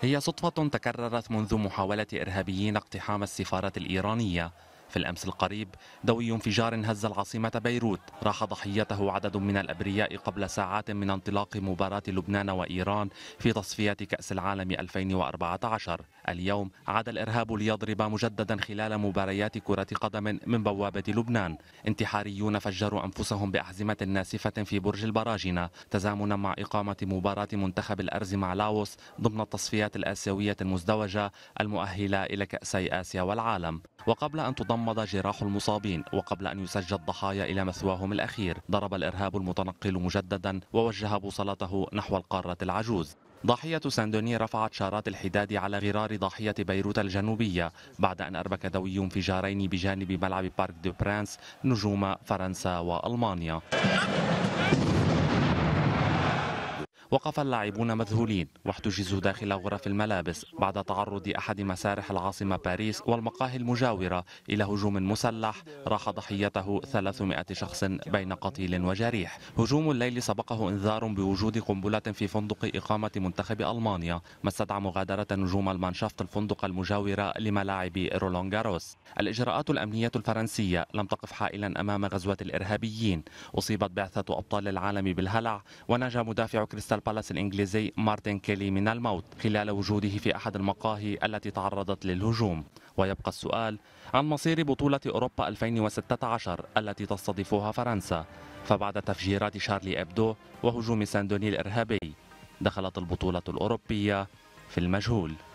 هي صدفة تكررت منذ محاولة إرهابيين اقتحام السفارة الإيرانية في الأمس القريب دوي انفجار هز العاصمة بيروت راح ضحيته عدد من الأبرياء قبل ساعات من انطلاق مباراة لبنان وإيران في تصفيات كأس العالم 2014 اليوم عاد الإرهاب ليضرب مجددا خلال مباريات كرة قدم من بوابة لبنان انتحاريون فجروا أنفسهم بأحزمة ناسفة في برج البراجنة تزامنا مع إقامة مباراة منتخب الأرز مع لاوس ضمن التصفيات الآسيوية المزدوجة المؤهلة إلى كأسي آسيا والعالم وقبل أن تضمد جراح المصابين وقبل أن يسجى الضحايا إلى مثواهم الأخير ضرب الإرهاب المتنقل مجددا ووجه بوصلته نحو القارة العجوز ضاحية ساندوني رفعت شارات الحداد على غرار ضاحية بيروت الجنوبية بعد أن أربك دوي انفجارين بجانب ملعب بارك دو برانس نجوم فرنسا وألمانيا وقف اللاعبون مذهولين واحتجزوا داخل غرف الملابس بعد تعرض أحد مسارح العاصمة باريس والمقاهي المجاورة إلى هجوم مسلح راح ضحيته 300 شخص بين قتيل وجريح هجوم الليل سبقه انذار بوجود قنبلة في فندق إقامة منتخب ألمانيا ما استدعى مغادرة نجوم المانشافت الفندق المجاورة لملاعب رولون جاروس الإجراءات الأمنية الفرنسية لم تقف حائلا أمام غزوة الإرهابيين أصيبت بعثة أبطال العالم بالهلع ونجا مدافع كريستال البالاس الإنجليزي مارتن كيلي من الموت خلال وجوده في أحد المقاهي التي تعرضت للهجوم ويبقى السؤال عن مصير بطولة أوروبا 2016 التي تستضيفها فرنسا فبعد تفجيرات شارلي أبدو وهجوم ساندوني الإرهابي دخلت البطولة الأوروبية في المجهول